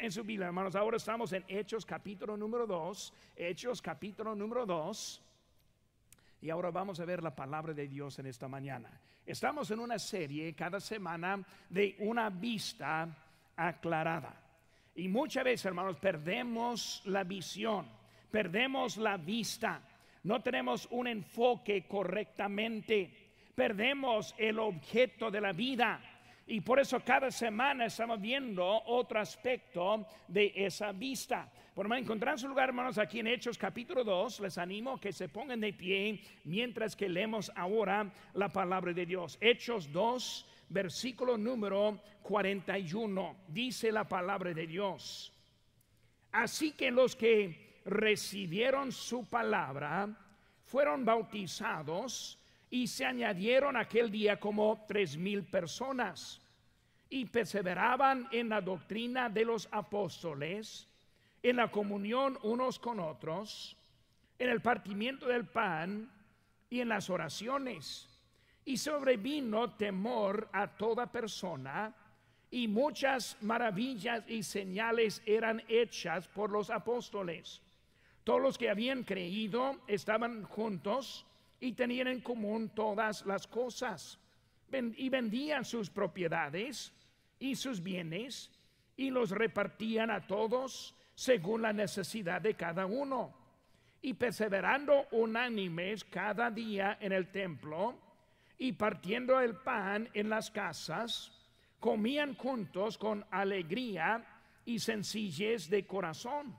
en su Biblia, hermanos. Ahora estamos en Hechos capítulo número 2. Hechos capítulo número 2. Y ahora vamos a ver la palabra de Dios en esta mañana. Estamos en una serie cada semana de una vista aclarada. Y muchas veces, hermanos, perdemos la visión, perdemos la vista, no tenemos un enfoque correctamente, perdemos el objeto de la vida y por eso cada semana estamos viendo otro aspecto de esa vista. Por más encontrar su lugar, hermanos, aquí en Hechos capítulo 2, les animo que se pongan de pie mientras que leemos ahora la palabra de Dios. Hechos 2, versículo número 41, dice la palabra de Dios. Así que los que recibieron su palabra fueron bautizados y se añadieron aquel día como tres mil personas y perseveraban en la doctrina de los apóstoles, en la comunión unos con otros, en el partimiento del pan y en las oraciones. Y sobrevino temor a toda persona, y muchas maravillas y señales eran hechas por los apóstoles. Todos los que habían creído estaban juntos y tenían en común todas las cosas. Y vendían sus propiedades y sus bienes y los repartían a todos según la necesidad de cada uno. Y perseverando unánimes cada día en el templo y partiendo el pan en las casas, comían juntos con alegría y sencillez de corazón,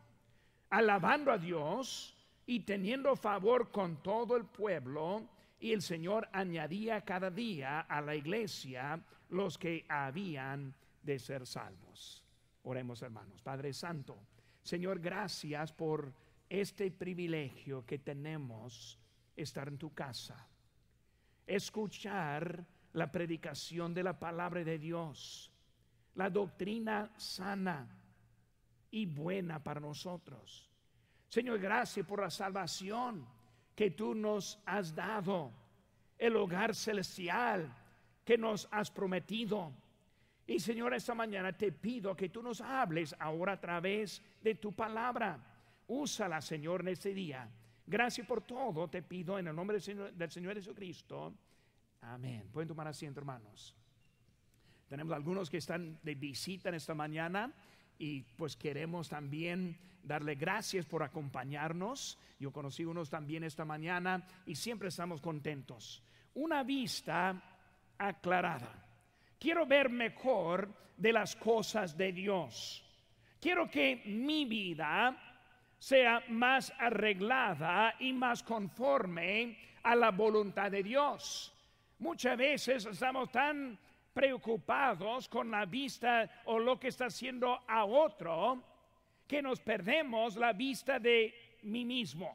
alabando a Dios y teniendo favor con todo el pueblo, y el Señor añadía cada día a la iglesia los que habían de ser salvos. Oremos hermanos, Padre Santo, Señor, gracias por este privilegio que tenemos, estar en tu casa, escuchar la predicación de la palabra de Dios, la doctrina sana y buena para nosotros Señor, gracias por la salvación que tú nos has dado, el hogar celestial que nos has prometido. Y Señor, esta mañana te pido que tú nos hables ahora a través de tu palabra. Úsala, Señor, en este día. Gracias por todo, te pido en el nombre del Señor, del Señor Jesucristo. Amén. Pueden tomar asiento, hermanos. Tenemos algunos que están de visita en esta mañana y pues queremos también darle gracias por acompañarnos. Yo conocí unos también esta mañana y siempre estamos contentos. Una vista aclarada. Quiero ver mejor de las cosas de Dios. Quiero que mi vida sea más arreglada y más conforme a la voluntad de Dios. Muchas veces estamos tan preocupados con la vista o lo que está haciendo a otro, que nos perdemos la vista de mí mismo.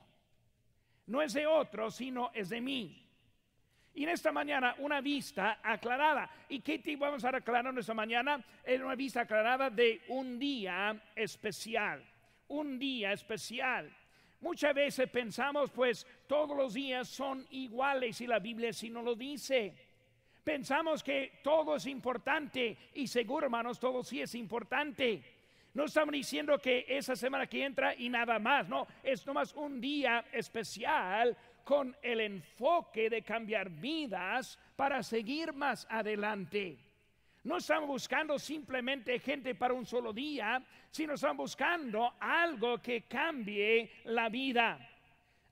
No es de otro, sino es de mí. Y en esta mañana una vista aclarada. ¿Y qué te vamos a aclarar en esta mañana? en una vista aclarada de un día especial. Un día especial. Muchas veces pensamos, pues todos los días son iguales y la Biblia si no lo dice. Pensamos que todo es importante y seguro, hermanos, todo sí es importante. No estamos diciendo que esa semana que entra y nada más, no, es nomás un día especial con el enfoque de cambiar vidas para seguir más adelante. No estamos buscando simplemente gente para un solo día, sino estamos buscando algo que cambie la vida.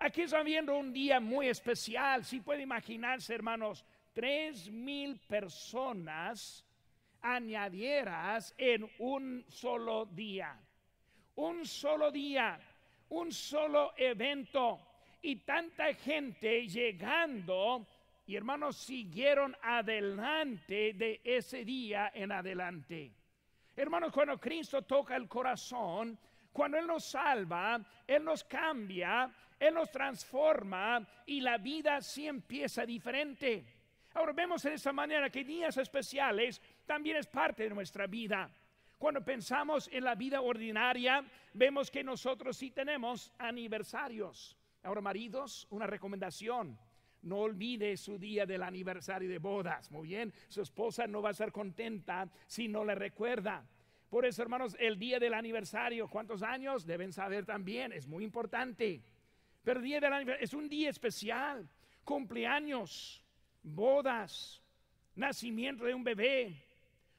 Aquí estamos viendo un día muy especial, si puede imaginarse, hermanos, tres mil personas añadieras en un solo día. Un solo día, un solo evento y tanta gente llegando y hermanos siguieron adelante de ese día en adelante. Hermanos, cuando Cristo toca el corazón, cuando Él nos salva, Él nos cambia, Él nos transforma y la vida sí empieza diferente. Ahora vemos en esa manera que días especiales también es parte de nuestra vida. Cuando pensamos en la vida ordinaria, vemos que nosotros sí tenemos aniversarios. Ahora, maridos, una recomendación. No olvide su día del aniversario de bodas. Muy bien, su esposa no va a ser contenta si no le recuerda. Por eso, hermanos, el día del aniversario, ¿cuántos años? Deben saber también, es muy importante. Pero el día del aniversario es un día especial, cumpleaños bodas, nacimiento de un bebé,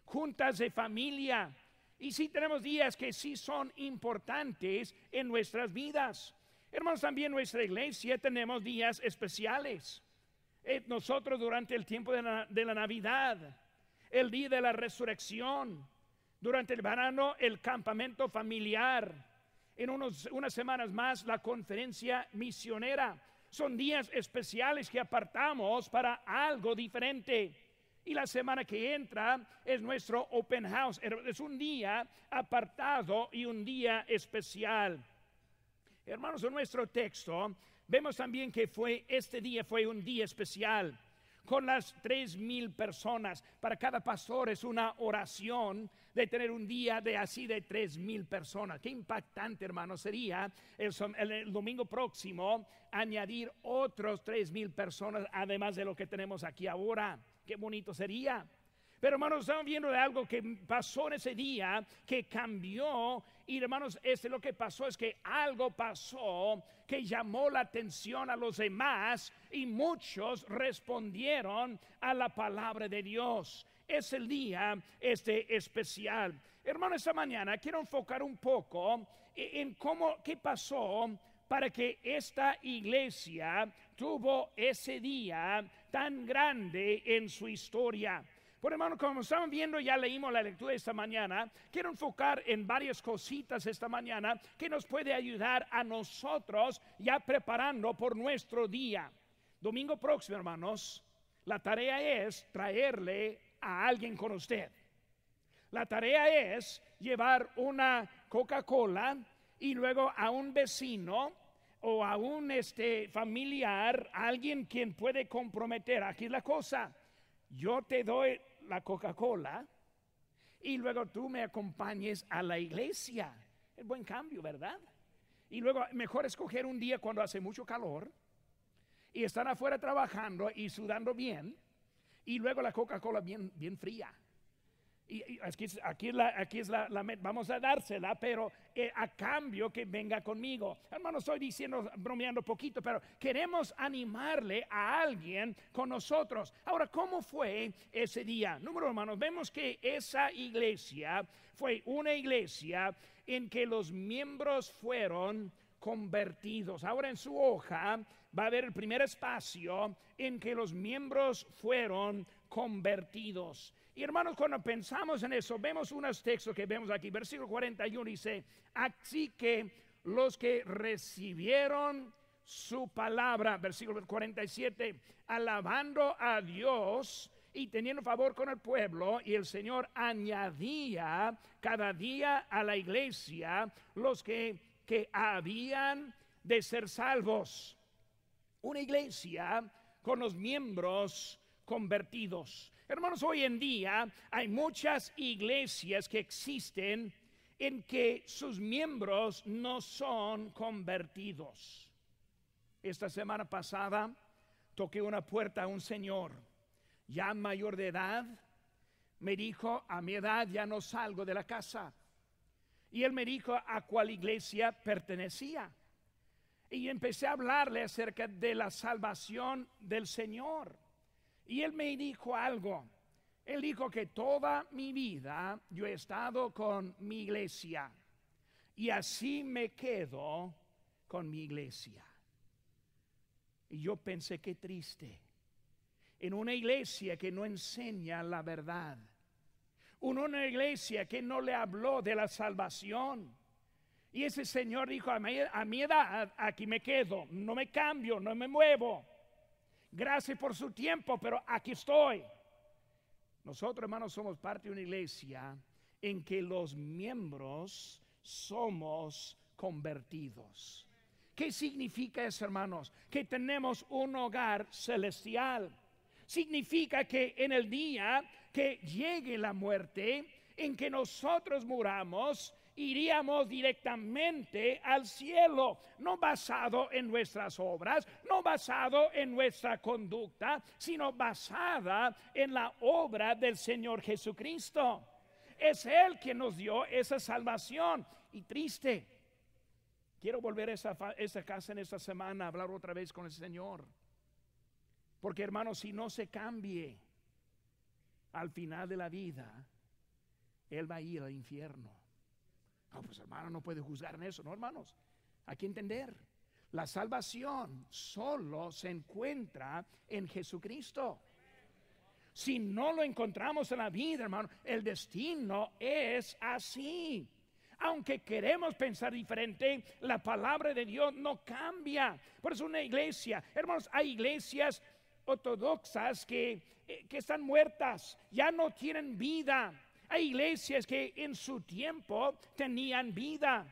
juntas de familia. Y sí tenemos días que sí son importantes en nuestras vidas. Hermanos, también nuestra iglesia tenemos días especiales. Eh, nosotros durante el tiempo de la, Navidad, el día de la resurrección, durante el verano el campamento familiar, en unas semanas más la conferencia misionera son días especiales que apartamos para algo diferente. Y la semana que entra es nuestro open house. Es un día apartado y un día especial. Hermanos, en nuestro texto vemos también que fue este día fue un día especial con las tres mil personas. Para cada pastor es una oración de tener un día de así de tres mil personas. Qué impactante, hermano, sería el, domingo próximo añadir otros tres mil personas, además de lo que tenemos aquí ahora. Qué bonito sería. Pero hermanos, estamos viendo de algo que pasó en ese día, que cambió. Y hermanos, este, lo que pasó es que algo pasó que llamó la atención a los demás y muchos respondieron a la palabra de Dios es el día este especial. Hermano, esta mañana quiero enfocar un poco eh, en cómo, qué pasó para que esta iglesia tuvo ese día tan grande en su historia. Por hermano, como estaban viendo, ya leímos la lectura esta mañana. Quiero enfocar en varias cositas esta mañana que nos puede ayudar a nosotros ya preparando por nuestro día. Domingo próximo, hermanos, la tarea es traerle a alguien con usted. La tarea es llevar una Coca-Cola y luego a un vecino o a un este, familiar, alguien quien puede comprometer. Aquí la cosa, yo te doy la Coca-Cola y luego tú me acompañes a la iglesia. Es buen cambio, ¿verdad? Y luego mejor escoger un día cuando hace mucho calor y están afuera trabajando y sudando bien y luego la Coca-Cola bien, bien fría. Y, aquí, la, aquí es la, vamos a dársela, pero eh, a cambio que venga conmigo. Hermano, estoy diciendo, bromeando poquito, pero queremos animarle a alguien con nosotros. Ahora, ¿cómo fue ese día? Número hermanos, vemos que esa iglesia fue una iglesia en que los miembros fueron convertidos. Ahora en su hoja va a haber el primer espacio en que los miembros fueron convertidos. Y hermanos, cuando pensamos en eso, vemos unos textos que vemos aquí. Versículo 41 dice, así que los que recibieron su palabra, versículo 47, alabando a Dios y teniendo favor con el pueblo, y el Señor añadía cada día a la iglesia los que, que habían de ser salvos una iglesia con los miembros convertidos. Hermanos, hoy en día hay muchas iglesias que existen en que sus miembros no son convertidos. Esta semana pasada toqué una puerta a un señor ya mayor de edad. Me dijo, a mi edad ya no salgo de la casa. Y él me dijo a cuál iglesia pertenecía y empecé a hablarle acerca de la salvación del Señor. Y él me dijo algo. Él dijo que toda mi vida yo he estado con mi iglesia y así me quedo con mi iglesia. Y yo pensé qué triste. En una iglesia que no enseña la verdad. En una iglesia que no le habló de la salvación y ese señor dijo, a mi, edad aquí me quedo, no me cambio, no me muevo. Gracias por su tiempo, pero aquí estoy. Nosotros, hermanos, somos parte de una iglesia en que los miembros somos convertidos. ¿Qué significa eso, hermanos? Que tenemos un hogar celestial. Significa que en el día que llegue la muerte, en que nosotros muramos, iríamos directamente al cielo, no basado en nuestras obras, no basado en nuestra conducta, sino basada en la obra del Señor Jesucristo. Es Él que nos dio esa salvación. Y triste, quiero volver a esa, esa casa en esta semana, hablar otra vez con el Señor. Porque hermano, si no se cambie al final de la vida, Él va a ir al infierno. No, pues hermano, no puede juzgar en eso, no hermanos. Hay que entender. La salvación solo se encuentra en Jesucristo. Si no lo encontramos en la vida, hermano, el destino es así. Aunque queremos pensar diferente, la palabra de Dios no cambia. Por eso una iglesia, hermanos, hay iglesias ortodoxas que, eh, que están muertas, ya no tienen vida hay iglesias que en su tiempo tenían vida.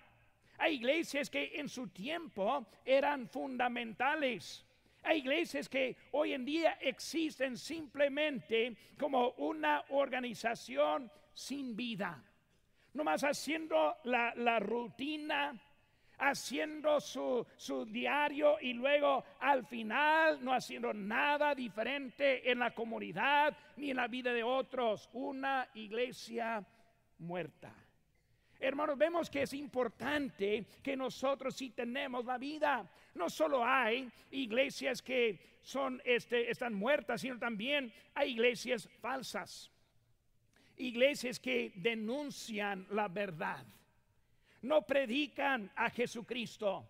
Hay iglesias que en su tiempo eran fundamentales. Hay iglesias que hoy en día existen simplemente como una organización sin vida, nomás haciendo la, la rutina haciendo su, diario y luego al final no haciendo nada diferente en la comunidad ni en la vida de otros. Una iglesia muerta. Hermanos, vemos que es importante que nosotros si tenemos la vida. No solo hay iglesias que son, este, están muertas, sino también hay iglesias falsas. Iglesias que denuncian la verdad no predican a Jesucristo,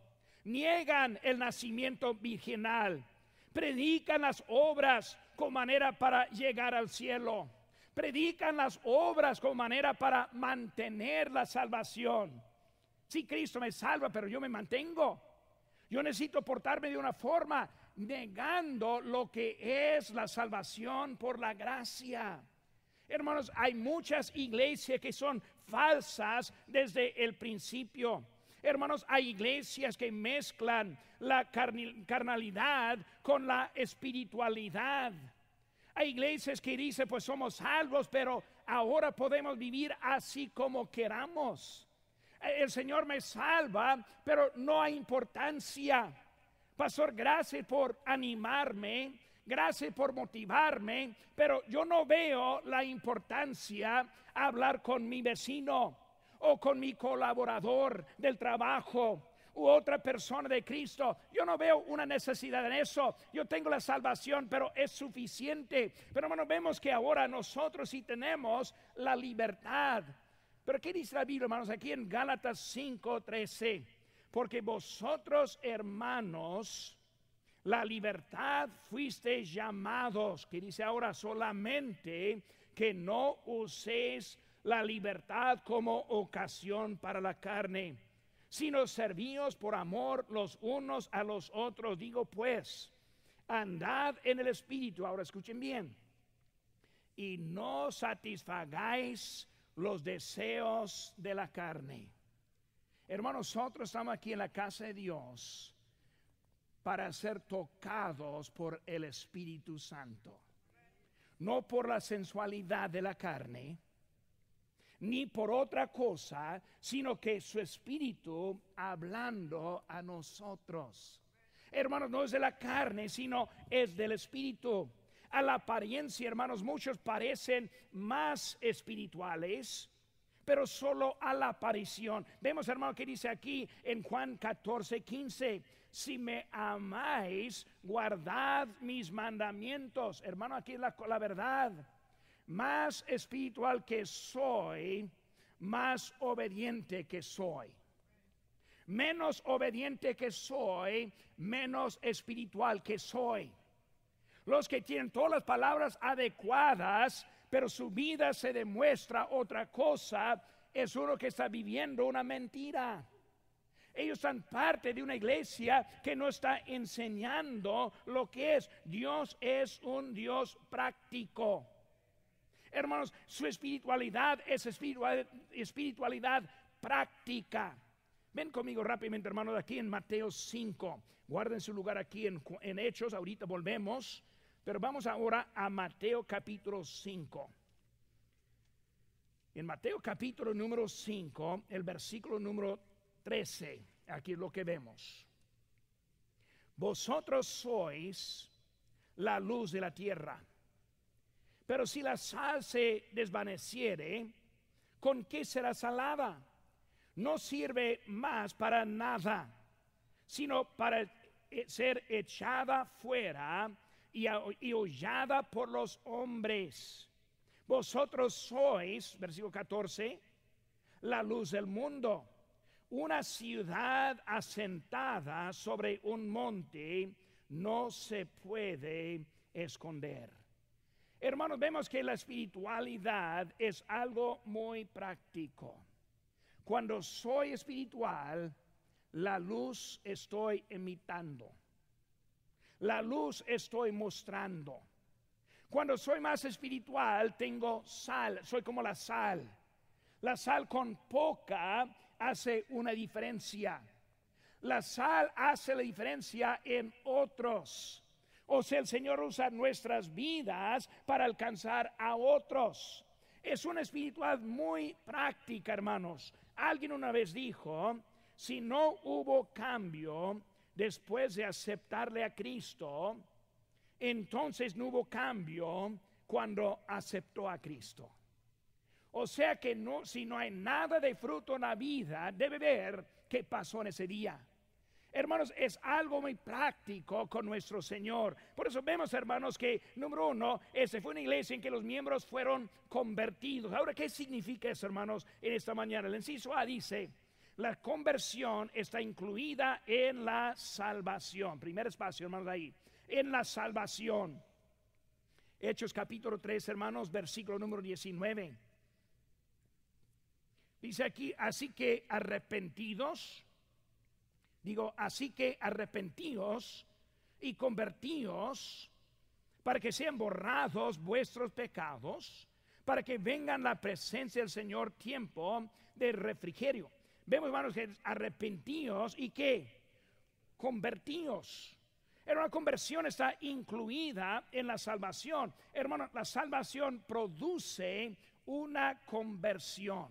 niegan el nacimiento virginal, predican las obras como manera para llegar al cielo, predican las obras como manera para mantener la salvación. Si Cristo me salva, pero yo me mantengo. Yo necesito portarme de una forma negando lo que es la salvación por la gracia. Hermanos, hay muchas iglesias que son falsas desde el principio. Hermanos, hay iglesias que mezclan la carnalidad con la espiritualidad. Hay iglesias que dicen, pues somos salvos, pero ahora podemos vivir así como queramos. Eh, el Señor me salva, pero no hay importancia. Pastor, gracias por animarme gracias por motivarme, pero yo no veo la importancia hablar con mi vecino o con mi colaborador del trabajo u otra persona de Cristo. Yo no veo una necesidad en eso. Yo tengo la salvación, pero es suficiente. Pero bueno vemos que ahora nosotros sí tenemos la libertad. Pero ¿qué dice la Biblia, hermanos? Aquí en Gálatas 5:13. Porque vosotros, hermanos, la libertad fuisteis llamados, que dice ahora solamente que no uséis la libertad como ocasión para la carne, sino servíos por amor los unos a los otros. Digo pues, andad en el Espíritu, ahora escuchen bien, y no satisfagáis los deseos de la carne. Hermanos, nosotros estamos aquí en la casa de Dios para ser tocados por el Espíritu Santo. No por la sensualidad de la carne, ni por otra cosa, sino que su Espíritu hablando a nosotros. Hermanos, no es de la carne, sino es del Espíritu. A la apariencia, hermanos, muchos parecen más espirituales pero solo a la aparición. Vemos, hermano, que dice aquí en Juan 14, 15, si me amáis, guardad mis mandamientos. Hermano, aquí la, la verdad. Más espiritual que soy, más obediente que soy. Menos obediente que soy, menos espiritual que soy. Los que tienen todas las palabras adecuadas pero su vida se demuestra otra cosa, es uno que está viviendo una mentira. Ellos son parte de una iglesia que no está enseñando lo que es. Dios es un Dios práctico. Hermanos, su espiritualidad es espiritualidad práctica. Ven conmigo rápidamente, hermanos, aquí en Mateo 5. Guarden su lugar aquí en, en Hechos. Ahorita volvemos. Pero vamos ahora a Mateo capítulo 5. En Mateo capítulo número 5, el versículo número 13, aquí es lo que vemos. Vosotros sois la luz de la tierra. Pero si la sal se desvaneciere, ¿con qué será salada? No sirve más para nada, sino para eh, ser echada fuera y, por los hombres. Vosotros sois, versículo 14, la luz del mundo. Una ciudad asentada sobre un monte no se puede esconder. Hermanos, vemos que la espiritualidad es algo muy práctico. Cuando soy espiritual, la luz estoy imitando. La luz estoy mostrando. Cuando soy más espiritual, tengo sal, soy como la sal. La sal con poca hace una diferencia. La sal hace la diferencia en otros. O sea, el Señor usa nuestras vidas para alcanzar a otros. Es una espiritual muy práctica, hermanos. Alguien una vez dijo, si no hubo cambio, después de aceptarle a Cristo, entonces no hubo cambio cuando aceptó a Cristo. O sea que no, si no hay nada de fruto en la vida, debe ver qué pasó en ese día. Hermanos, es algo muy práctico con nuestro Señor. Por eso vemos, hermanos, que número uno, ese fue una iglesia en que los miembros fueron convertidos. Ahora, ¿qué significa eso, hermanos, en esta mañana? El inciso A dice, la conversión está incluida en la salvación. Primer espacio, hermanos, ahí. En la salvación. Hechos capítulo 3, hermanos, versículo número 19. Dice aquí, así que arrepentidos, digo, así que arrepentidos y convertidos para que sean borrados vuestros pecados, para que vengan la presencia del Señor tiempo de refrigerio Vemos, hermanos, que arrepentidos y que convertidos Hermano, la conversión está incluida en la salvación. Hermano, la salvación produce una conversión.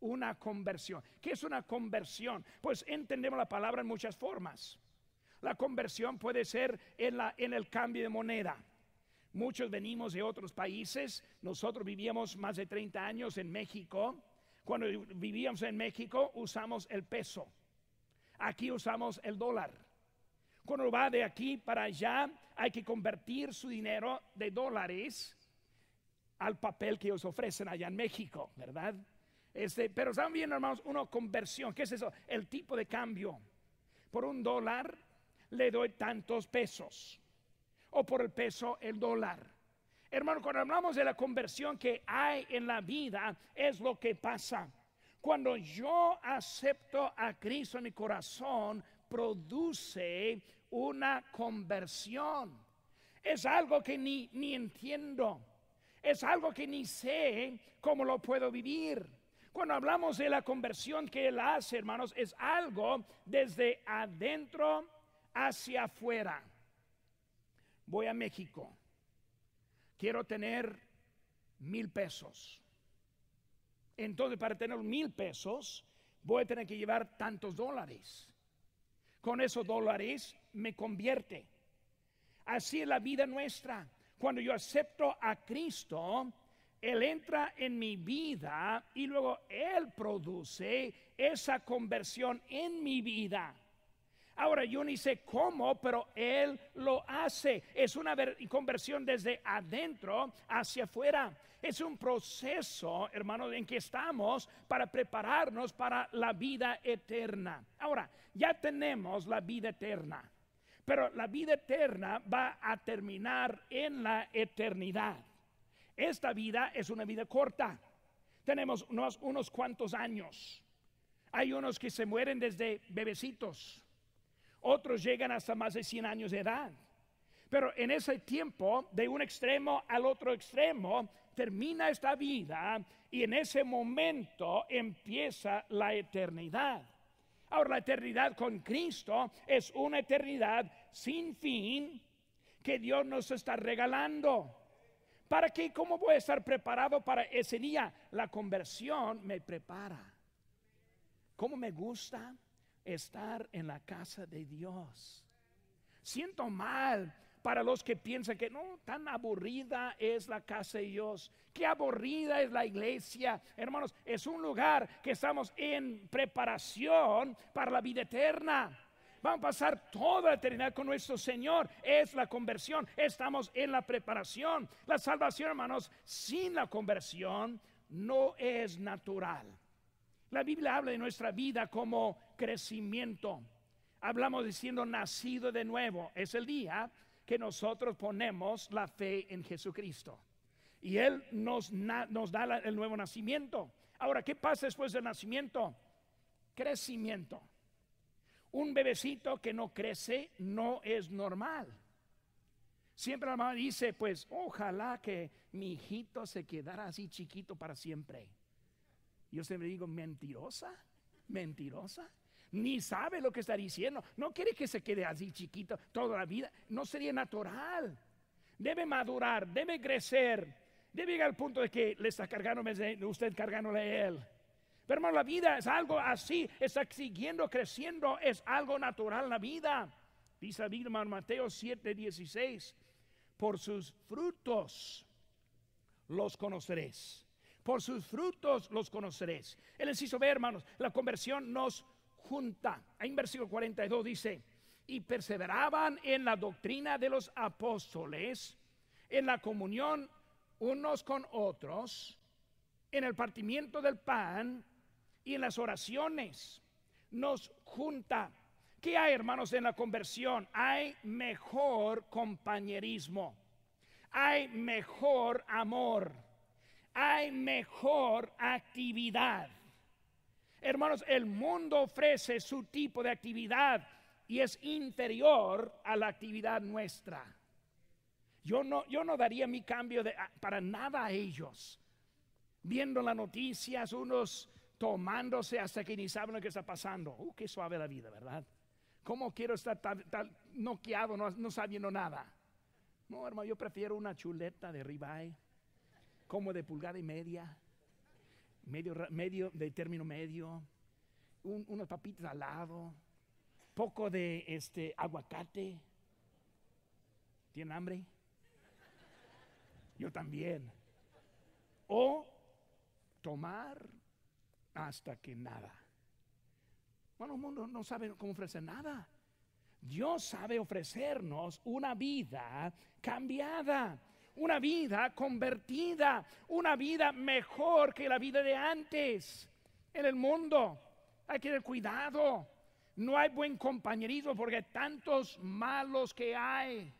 Una conversión. ¿Qué es una conversión? Pues entendemos la palabra en muchas formas. La conversión puede ser en, la, en el cambio de moneda. Muchos venimos de otros países. Nosotros vivíamos más de 30 años en México cuando vivíamos en México usamos el peso. Aquí usamos el dólar. Cuando va de aquí para allá hay que convertir su dinero de dólares al papel que ellos ofrecen allá en México, ¿verdad? Este, pero están viendo, hermanos, una conversión. ¿Qué es eso? El tipo de cambio. Por un dólar le doy tantos pesos. O por el peso el dólar. Hermano, cuando hablamos de la conversión que hay en la vida, es lo que pasa. Cuando yo acepto a Cristo en mi corazón, produce una conversión. Es algo que ni, ni entiendo. Es algo que ni sé cómo lo puedo vivir. Cuando hablamos de la conversión que Él hace, hermanos, es algo desde adentro hacia afuera. Voy a México quiero tener mil pesos. Entonces, para tener mil pesos, voy a tener que llevar tantos dólares. Con esos dólares me convierte. Así es la vida nuestra. Cuando yo acepto a Cristo, Él entra en mi vida y luego Él produce esa conversión en mi vida. Ahora yo ni sé cómo, pero Él lo hace. Es una conversión desde adentro hacia afuera. Es un proceso, hermano, en que estamos para prepararnos para la vida eterna. Ahora, ya tenemos la vida eterna, pero la vida eterna va a terminar en la eternidad. Esta vida es una vida corta. Tenemos unos cuantos años. Hay unos que se mueren desde bebecitos. Otros llegan hasta más de 100 años de edad. Pero en ese tiempo, de un extremo al otro extremo, termina esta vida y en ese momento empieza la eternidad. Ahora, la eternidad con Cristo es una eternidad sin fin que Dios nos está regalando. ¿Para qué? ¿Cómo voy a estar preparado para ese día? La conversión me prepara. ¿Cómo me gusta? estar en la casa de Dios. Siento mal para los que piensan que no, tan aburrida es la casa de Dios, qué aburrida es la iglesia. Hermanos, es un lugar que estamos en preparación para la vida eterna. Vamos a pasar toda la eternidad con nuestro Señor. Es la conversión. Estamos en la preparación. La salvación, hermanos, sin la conversión no es natural. La Biblia habla de nuestra vida como crecimiento. Hablamos diciendo nacido de nuevo. Es el día que nosotros ponemos la fe en Jesucristo. Y Él nos, da el nuevo nacimiento. Ahora, ¿qué pasa después del nacimiento? Crecimiento. Un bebecito que no crece no es normal. Siempre la mamá dice, pues ojalá que mi hijito se quedara así chiquito para siempre. Yo siempre digo, mentirosa, mentirosa. Ni sabe lo que está diciendo. No quiere que se quede así chiquito toda la vida. No sería natural. Debe madurar, debe crecer. Debe llegar al punto de que le está cargando, usted cargándole a él. Pero hermano, la vida es algo así, está siguiendo creciendo, es algo natural la vida. Dice la Mateo 7:16: por sus frutos los conoceréis por sus frutos los conoceréis. El inciso B, hermanos, la conversión nos junta. Ahí en versículo 42 dice, y perseveraban en la doctrina de los apóstoles, en la comunión unos con otros, en el partimiento del pan y en las oraciones. Nos junta. ¿Qué hay, hermanos, en la conversión? Hay mejor compañerismo, hay mejor amor hay mejor actividad. Hermanos, el mundo ofrece su tipo de actividad y es inferior a la actividad nuestra. Yo no, yo no daría mi cambio para nada a ellos. Viendo las noticias, unos tomándose hasta que ni saben lo que está pasando. Uh, qué suave la vida, ¿verdad? ¿Cómo quiero estar tan, noqueado, no, sabiendo nada? No, hermano, yo prefiero una chuleta de ribeye como de pulgada y media, medio, medio de término medio, un, unos papitas al lado, poco de este aguacate. tiene hambre? Yo también. O tomar hasta que nada. Bueno, el mundo no sabe cómo ofrecer nada. Dios sabe ofrecernos una vida cambiada una vida convertida, una vida mejor que la vida de antes en el mundo. Hay que tener cuidado. No hay buen compañerismo porque tantos malos que hay.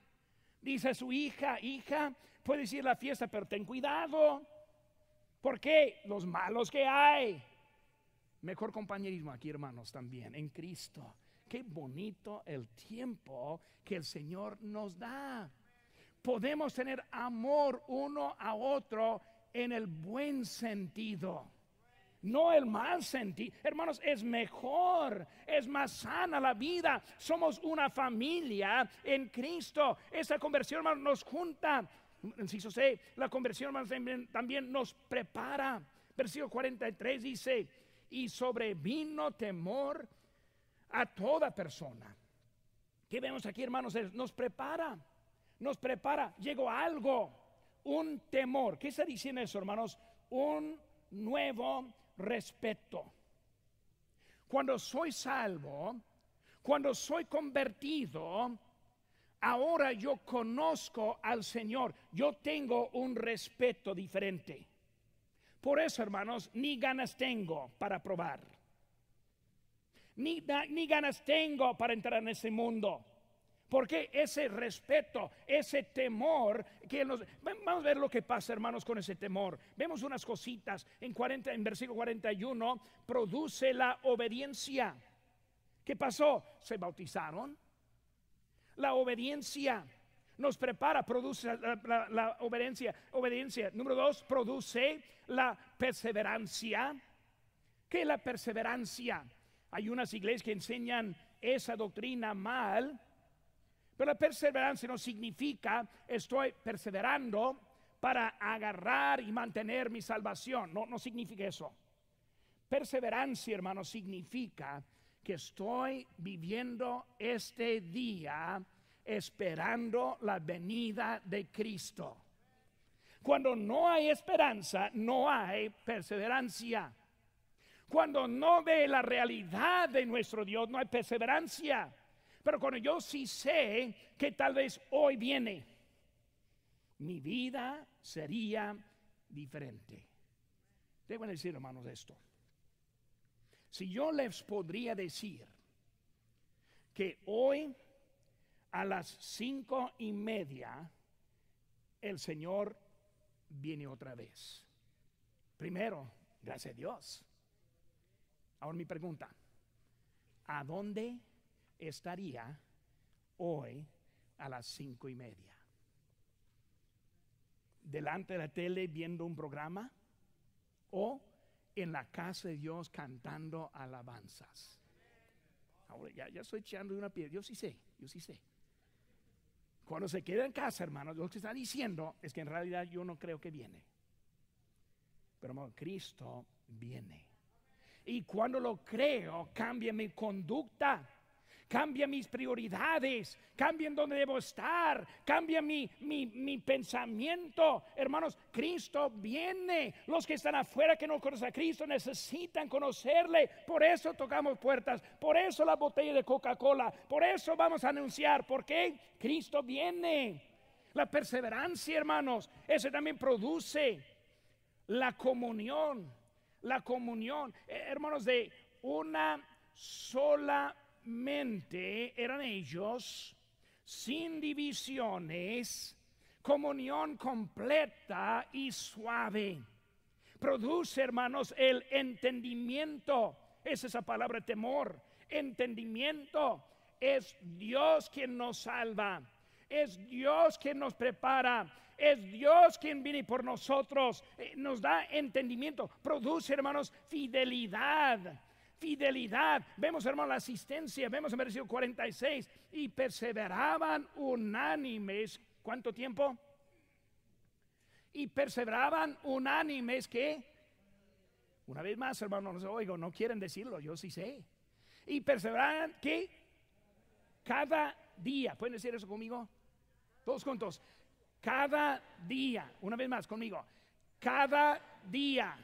Dice su hija, hija, puede ir a la fiesta, pero ten cuidado. porque Los malos que hay. Mejor compañerismo aquí, hermanos, también, en Cristo. Qué bonito el tiempo que el Señor nos da podemos tener amor uno a otro en el buen sentido. No el mal sentido. Hermanos, es mejor, es más sana la vida. Somos una familia en Cristo. Esa conversión, hermanos, nos junta. la conversión, hermanos, también, también nos prepara. Versículo 43 dice, y sobrevino temor a toda persona. ¿Qué vemos aquí, hermanos? Nos prepara nos prepara, llegó algo, un temor. ¿Qué está diciendo eso, hermanos? Un nuevo respeto. Cuando soy salvo, cuando soy convertido, ahora yo conozco al Señor, yo tengo un respeto diferente. Por eso, hermanos, ni ganas tengo para probar. Ni, ni ganas tengo para entrar en ese mundo. Porque ese respeto, ese temor, que nos, vamos a ver lo que pasa, hermanos, con ese temor. Vemos unas cositas en 40, en versículo 41, produce la obediencia. ¿Qué pasó? Se bautizaron. La obediencia nos prepara, produce la, la obediencia, obediencia. Número dos, produce la perseverancia. ¿Qué es la perseverancia? Hay unas iglesias que enseñan esa doctrina mal pero la perseverancia no significa estoy perseverando para agarrar y mantener mi salvación. No, no significa eso. Perseverancia, hermano, significa que estoy viviendo este día esperando la venida de Cristo. Cuando no hay esperanza, no hay perseverancia. Cuando no ve la realidad de nuestro Dios, no hay perseverancia. Pero cuando yo sí sé que tal vez hoy viene, mi vida sería diferente. Debo decir, hermanos, esto. Si yo les podría decir que hoy a las cinco y media el Señor viene otra vez. Primero, gracias a Dios. Ahora mi pregunta, ¿a dónde estaría hoy a las cinco y media. Delante de la tele viendo un programa o en la casa de Dios cantando alabanzas. Ahora ya, estoy echando una piedra. Yo sí sé, yo sí sé. Cuando se queda en casa, hermano lo que está diciendo es que en realidad yo no creo que viene. Pero Cristo viene. Y cuando lo creo, cambia mi conducta cambia mis prioridades, cambia en donde debo estar, cambia mi, pensamiento. Hermanos, Cristo viene. Los que están afuera que no conocen a Cristo necesitan conocerle. Por eso tocamos puertas, por eso la botella de Coca-Cola, por eso vamos a anunciar, porque Cristo viene. La perseverancia, hermanos, eso también produce la comunión, la comunión, eh, hermanos, de una sola Mente eran ellos sin divisiones, comunión completa y suave. Produce, hermanos, el entendimiento. Es esa palabra temor. Entendimiento. Es Dios quien nos salva. Es Dios quien nos prepara. Es Dios quien viene por nosotros. Eh, nos da entendimiento. Produce, hermanos, fidelidad fidelidad. Vemos, hermano, la asistencia. Vemos en versículo 46. Y perseveraban unánimes. ¿Cuánto tiempo? Y perseveraban unánimes que... Una vez más, hermano, no se oigo, no quieren decirlo, yo sí sé. Y perseveraban que cada día, ¿pueden decir eso conmigo? Todos juntos. Cada día, una vez más conmigo, cada día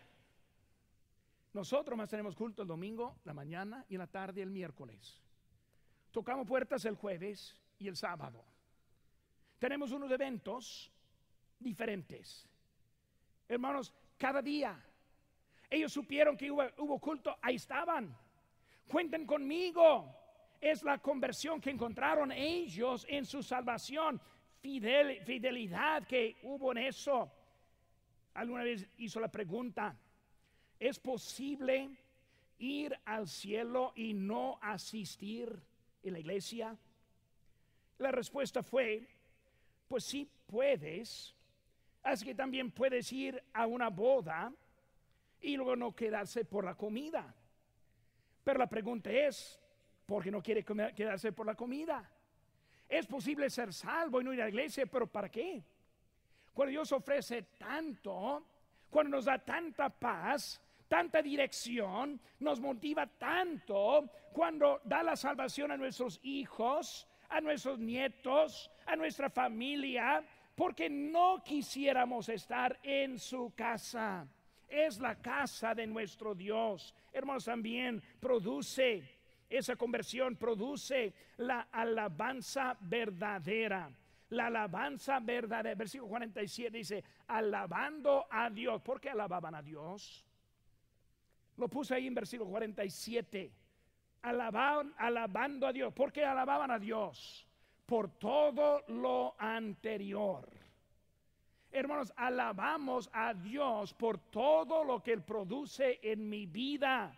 nosotros más tenemos culto el domingo, la mañana y la tarde el miércoles. Tocamos puertas el jueves y el sábado. Tenemos unos eventos diferentes. Hermanos, cada día ellos supieron que hubo, culto, ahí estaban. Cuenten conmigo. Es la conversión que encontraron ellos en su salvación. fidelidad que hubo en eso. Alguna vez hizo la pregunta, es posible ir al cielo y no asistir en la iglesia? La respuesta fue, pues sí puedes, así que también puedes ir a una boda y luego no quedarse por la comida. Pero la pregunta es, ¿por qué no quiere quedarse por la comida? Es posible ser salvo y no ir a la iglesia, pero ¿para qué? Cuando Dios ofrece tanto, cuando nos da tanta paz, tanta dirección, nos motiva tanto cuando da la salvación a nuestros hijos, a nuestros nietos, a nuestra familia, porque no quisiéramos estar en su casa. Es la casa de nuestro Dios. Hermanos, también produce, esa conversión produce la alabanza verdadera. La alabanza verdadera, versículo 47 dice, alabando a Dios. ¿Por qué alababan a Dios? Lo puse ahí en versículo 47. alababan alabando a Dios. Porque alababan a Dios? Por todo lo anterior. Hermanos, alabamos a Dios por todo lo que Él produce en mi vida.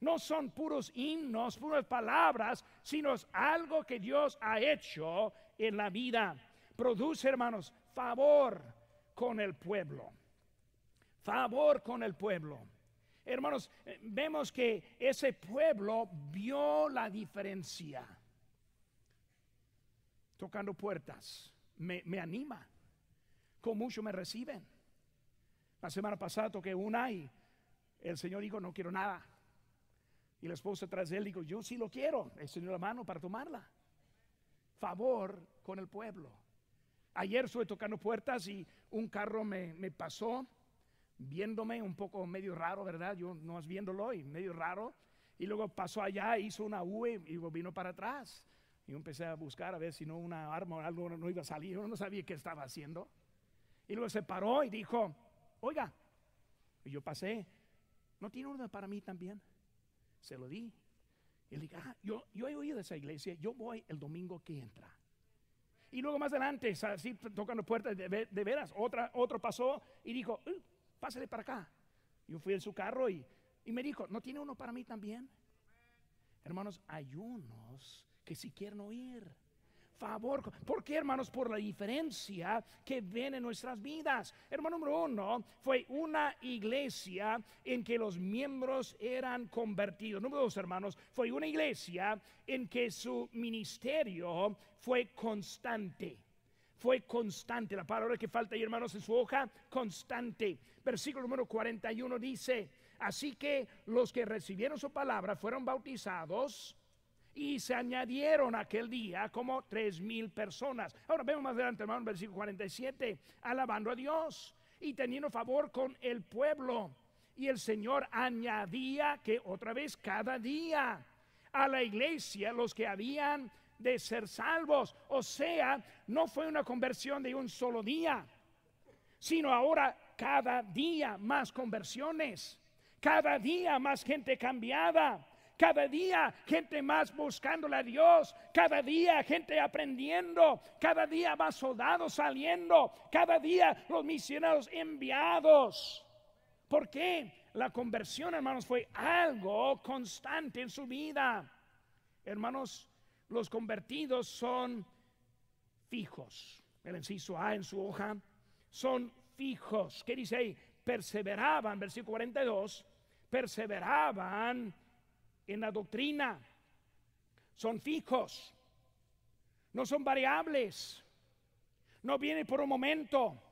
No son puros himnos, puras palabras, sino es algo que Dios ha hecho en la vida. Produce, hermanos, favor con el pueblo. Favor con el pueblo Hermanos, eh, vemos que ese pueblo vio la diferencia. Tocando puertas, me, anima. Con mucho me reciben. La semana pasada toqué una y el Señor dijo, no quiero nada. Y la esposa tras él dijo, yo sí lo quiero. El Señor la mano para tomarla. Favor con el pueblo. Ayer estuve tocando puertas y un carro me, me pasó viéndome un poco medio raro, ¿verdad? Yo no es viéndolo y medio raro. Y luego pasó allá, hizo una U y, vino para atrás. Y empecé a buscar a ver si no una arma o algo no iba a salir. Yo no sabía qué estaba haciendo. Y luego se paró y dijo, oiga, y yo pasé, ¿no tiene una para mí también? Se lo di. Y le dije, ah, yo, yo he oído de esa iglesia, yo voy el domingo que entra. Y luego más adelante, así tocando puertas de, veras, otra, otro pasó y dijo, pásale para acá. Yo fui en su carro y, me dijo, ¿no tiene uno para mí también? Hermanos, hay unos que si quieren oír. Favor, ¿por qué hermanos? Por la diferencia que ven en nuestras vidas. Hermano número uno, fue una iglesia en que los miembros eran convertidos. Número dos, hermanos, fue una iglesia en que su ministerio fue constante fue constante. La palabra que falta y hermanos, en su hoja, constante. Versículo número 41 dice, así que los que recibieron su palabra fueron bautizados y se añadieron aquel día como tres mil personas. Ahora vemos más adelante, hermano, versículo 47, alabando a Dios y teniendo favor con el pueblo. Y el Señor añadía que otra vez cada día a la iglesia los que habían de ser salvos. O sea, no fue una conversión de un solo día, sino ahora cada día más conversiones, cada día más gente cambiada. Cada día gente más buscando a Dios, cada día gente aprendiendo, cada día más soldados saliendo, cada día los misioneros enviados. ¿Por qué? La conversión, hermanos, fue algo constante en su vida. Hermanos, los convertidos son fijos. El inciso A en su hoja son fijos. ¿Qué dice ahí? Perseveraban, versículo 42, perseveraban en la doctrina. Son fijos. No son variables. No viene por un momento.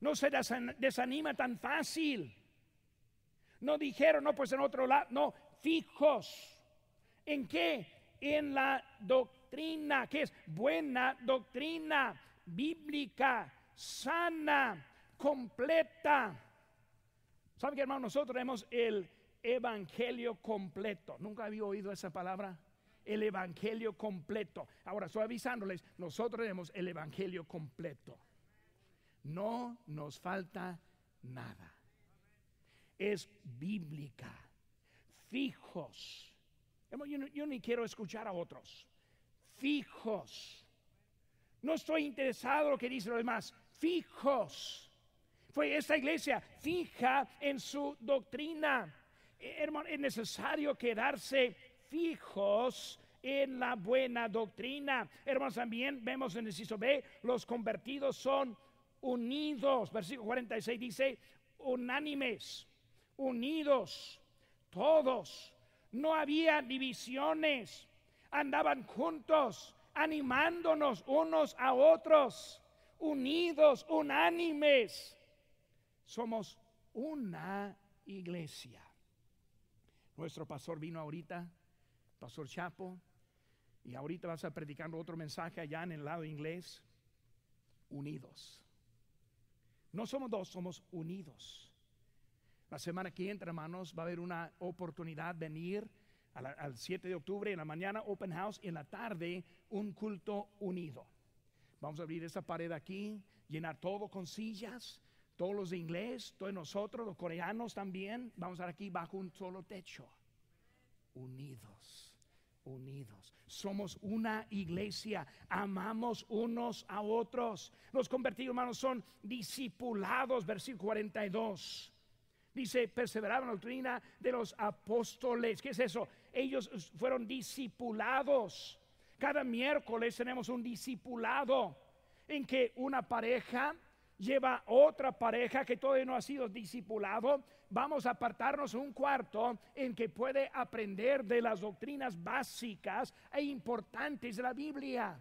No se desanima tan fácil. No dijeron, no, pues en otro lado. No, fijos. ¿En qué? en la doctrina, que es buena doctrina bíblica, sana, completa. ¿Sabe que hermano? Nosotros tenemos el evangelio completo. ¿Nunca había oído esa palabra? El evangelio completo. Ahora estoy avisándoles, nosotros tenemos el evangelio completo. No nos falta nada. Es bíblica. Fijos yo, yo ni quiero escuchar a otros. Fijos. No estoy interesado en lo que dicen los demás. Fijos. Fue esta iglesia fija en su doctrina. Eh, hermano, es necesario quedarse fijos en la buena doctrina. Hermanos, también vemos en el inciso B, los convertidos son unidos. Versículo 46 dice, unánimes, unidos, todos no había divisiones, andaban juntos, animándonos unos a otros, unidos, unánimes. Somos una iglesia. Nuestro pastor vino ahorita, pastor Chapo, y ahorita vas a predicando otro mensaje allá en el lado inglés. Unidos. No somos dos, somos unidos. La semana que entra, hermanos, va a haber una oportunidad de venir al 7 de octubre en la mañana, open house, y en la tarde, un culto unido. Vamos a abrir esta pared aquí, llenar todo con sillas, todos los de inglés, todos nosotros, los coreanos también. Vamos a estar aquí bajo un solo techo. Unidos, unidos. Somos una iglesia, amamos unos a otros. Los convertidos, hermanos, son discipulados, versículo 42. Dice, en la doctrina de los apóstoles. ¿Qué es eso? Ellos fueron discipulados. Cada miércoles tenemos un discipulado en que una pareja lleva otra pareja que todavía no ha sido discipulado, vamos a apartarnos un cuarto en que puede aprender de las doctrinas básicas e importantes de la Biblia.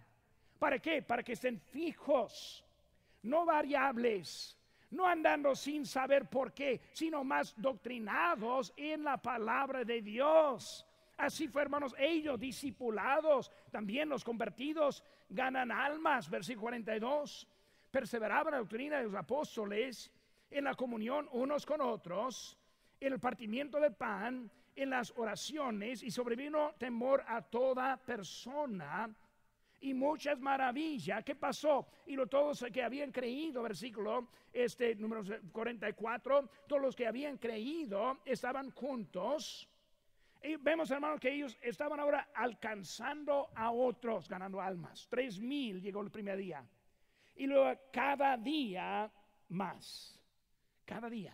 ¿Para qué? Para que estén fijos, no variables no andando sin saber por qué, sino más doctrinados en la palabra de Dios. Así fue, hermanos, ellos discipulados, también los convertidos, ganan almas, versículo 42. Perseveraban la doctrina de los apóstoles, en la comunión unos con otros, en el partimiento del pan, en las oraciones, y sobrevino temor a toda persona y muchas maravillas. ¿Qué pasó? Y lo, todos que habían creído, versículo este, número 44, todos los que habían creído estaban juntos. Y vemos, hermanos, que ellos estaban ahora alcanzando a otros, ganando almas. Tres mil llegó el primer día. Y luego cada día más. Cada día.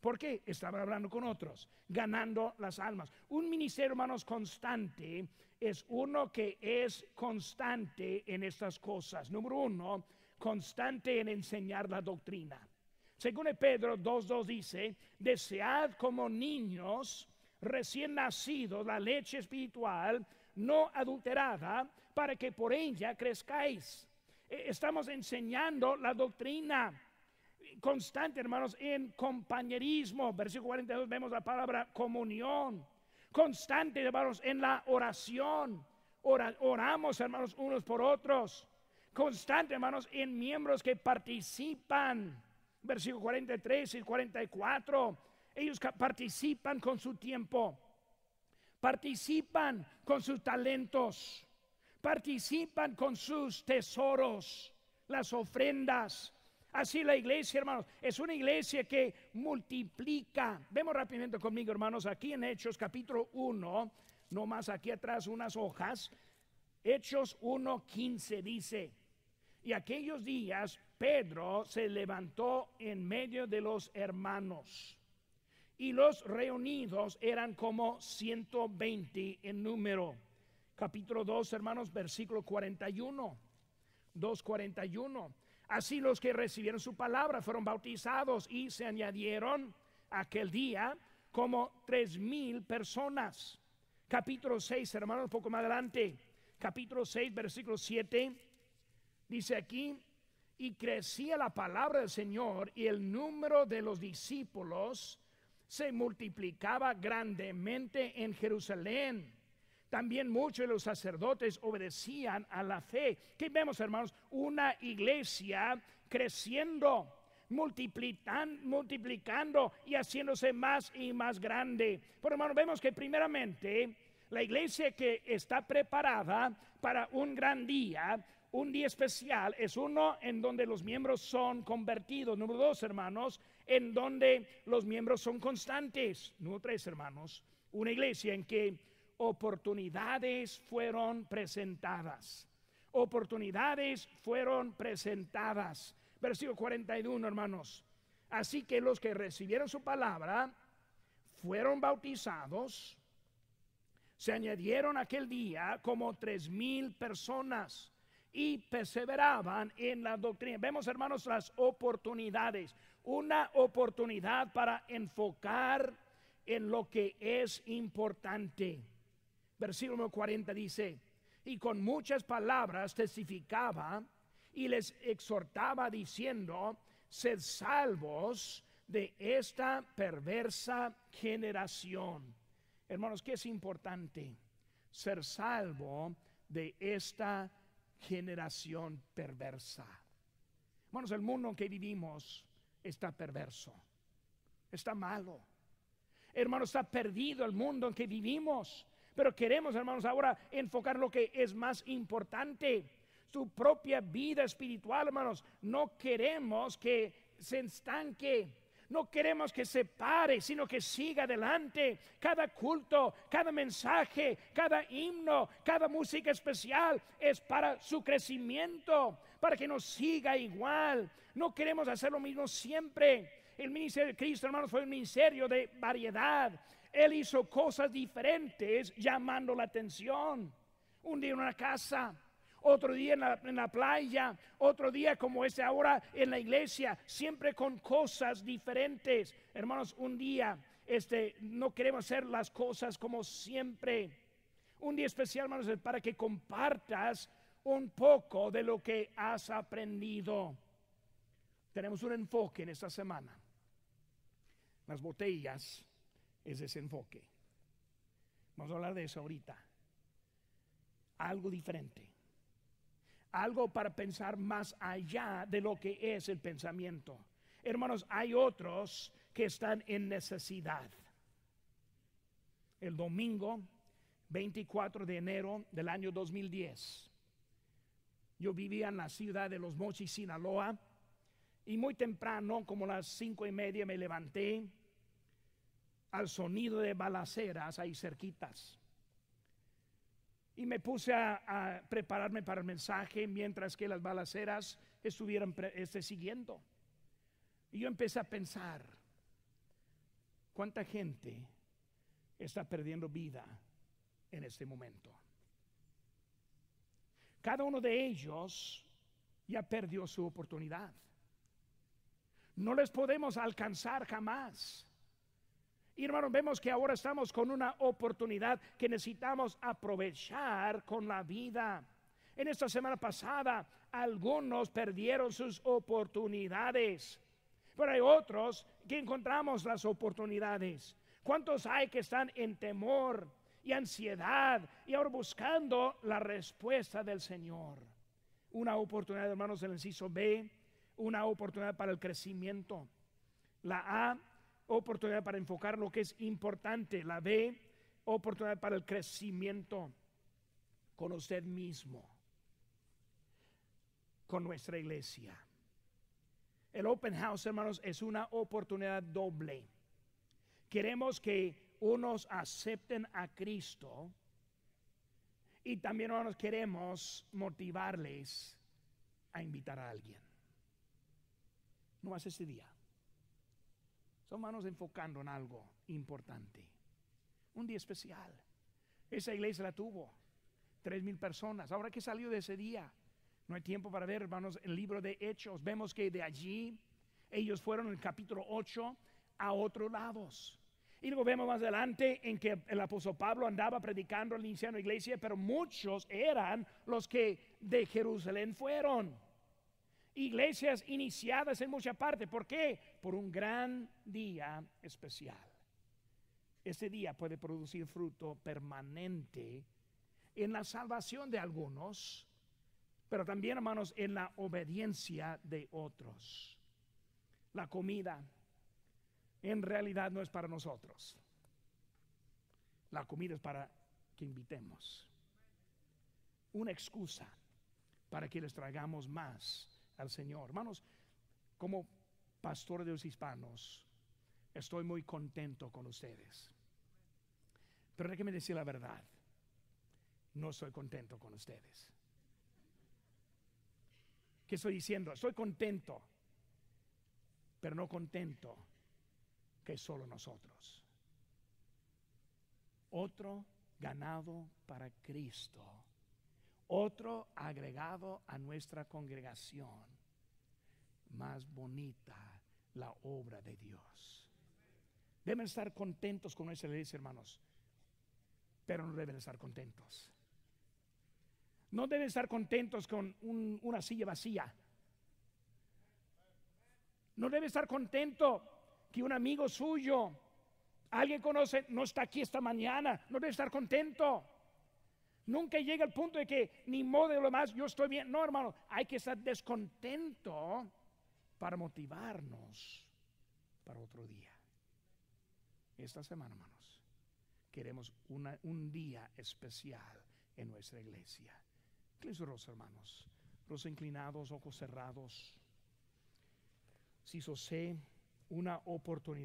porque qué? Estaban hablando con otros, ganando las almas. Un ministerio, hermanos, constante es uno que es constante en estas cosas. Número uno, constante en enseñar la doctrina. Según Pedro 2.2 dice, desead como niños recién nacidos la leche espiritual no adulterada para que por ella crezcáis. E, estamos enseñando la doctrina constante, hermanos, en compañerismo. Versículo 42 vemos la palabra comunión. Constante hermanos, en la oración. oramos, hermanos, unos por otros. Constante, hermanos, en miembros que participan. Versículo 43 y 44. Ellos participan con su tiempo. Participan con sus talentos. Participan con sus tesoros, las ofrendas Así la iglesia, hermanos, es una iglesia que multiplica. Vemos rápidamente conmigo, hermanos, aquí en Hechos capítulo 1, más aquí atrás unas hojas. Hechos 15 dice, y aquellos días Pedro se levantó en medio de los hermanos y los reunidos eran como 120 en número. Capítulo 2, hermanos, versículo 41. 2.41. Así los que recibieron su palabra fueron bautizados y se añadieron aquel día como tres mil personas. Capítulo 6, hermanos, un poco más adelante. Capítulo 6, versículo 7. Dice aquí, y crecía la palabra del Señor y el número de los discípulos se multiplicaba grandemente en Jerusalén también muchos de los sacerdotes obedecían a la fe. ¿Qué vemos, hermanos? Una iglesia creciendo. multiplicando y haciéndose más y más grande. Pero hermanos vemos que primeramente la iglesia que está preparada para un gran día, un día especial, es uno en donde los miembros son convertidos. Número dos, hermanos, en donde los miembros son constantes. Número tres, hermanos, una iglesia en que oportunidades fueron presentadas. Oportunidades fueron presentadas. Versículo 41, hermanos. Así que los que recibieron su palabra fueron bautizados. Se añadieron aquel día como tres mil personas y perseveraban en la doctrina. Vemos, hermanos, las oportunidades. Una oportunidad para enfocar en lo que es importante. Versículo 40 dice, y con muchas palabras testificaba y les exhortaba diciendo, sed salvos de esta perversa generación. Hermanos, ¿qué es importante? Ser salvo de esta generación perversa. Hermanos, el mundo en que vivimos está perverso, está malo. Hermanos, está perdido el mundo en que vivimos. Pero queremos, hermanos, ahora enfocar lo que es más importante, su propia vida espiritual, hermanos. No queremos que se estanque. No queremos que se pare, sino que siga adelante. Cada culto, cada mensaje, cada himno, cada música especial es para su crecimiento, para que nos siga igual. No queremos hacer lo mismo siempre. El ministerio de Cristo, hermanos, fue un ministerio de variedad. Él hizo cosas diferentes llamando la atención. Un día en una casa, otro día en la, playa, otro día como este ahora en la iglesia, siempre con cosas diferentes. Hermanos, un día este, no queremos hacer las cosas como siempre. Un día especial, hermanos, para que compartas un poco de lo que has aprendido. Tenemos un enfoque en esta semana. Las botellas es desenfoque. Vamos a hablar de eso ahorita. Algo diferente. Algo para pensar más allá de lo que es el pensamiento. Hermanos, hay otros que están en necesidad. El domingo 24 de enero del año 2010. Yo vivía en la ciudad de Los Mochis, Sinaloa, y muy temprano, como las cinco y media, me levanté al sonido de balaceras ahí cerquitas. Y me puse a, prepararme para el mensaje mientras que las balaceras estuvieran este, siguiendo. Y yo empecé a pensar, ¿cuánta gente está perdiendo vida en este momento? Cada uno de ellos ya perdió su oportunidad. No les podemos alcanzar jamás. Y hermanos, vemos que ahora estamos con una oportunidad que necesitamos aprovechar con la vida. En esta semana pasada, algunos perdieron sus oportunidades, pero hay otros que encontramos las oportunidades. ¿Cuántos hay que están en temor y ansiedad y ahora buscando la respuesta del Señor? Una oportunidad, hermanos, el inciso B, una oportunidad para el crecimiento. La A oportunidad para enfocar lo que es importante. La B, oportunidad para el crecimiento con usted mismo, con nuestra iglesia. El open house, hermanos, es una oportunidad doble. Queremos que unos acepten a Cristo y también, nos queremos motivarles a invitar a alguien. No hace ese día. Manos enfocando en algo importante. Un día especial. Esa iglesia la tuvo. Tres mil personas. Ahora que salió de ese día, no hay tiempo para ver, hermanos, el libro de Hechos. Vemos que de allí ellos fueron en el capítulo 8 a otros lados. Y luego vemos más adelante en que el apóstol Pablo andaba predicando, La iglesia, pero muchos eran los que de Jerusalén fueron. Iglesias iniciadas en mucha parte. ¿Por qué? por un gran día especial. Este día puede producir fruto permanente en la salvación de algunos, pero también, hermanos, en la obediencia de otros. La comida en realidad no es para nosotros. La comida es para que invitemos. Una excusa para que les traigamos más al Señor. Hermanos, como pastor de los hispanos, estoy muy contento con ustedes. Pero me decir la verdad, no soy contento con ustedes. ¿Qué estoy diciendo? Estoy contento, pero no contento que solo nosotros. Otro ganado para Cristo, otro agregado a nuestra congregación más bonita la obra de Dios. Deben estar contentos con esa dice, hermanos, pero no deben estar contentos. No deben estar contentos con una silla vacía. No debe estar contento que un amigo suyo, alguien conoce, no está aquí esta mañana. No debe estar contento. Nunca llega el punto de que ni modo de lo más, yo estoy bien. No, hermano, hay que estar descontento para motivarnos para otro día. Esta semana, hermanos, queremos un día especial en nuestra iglesia. Incluso los hermanos, los inclinados, ojos cerrados. Si sosé una oportunidad.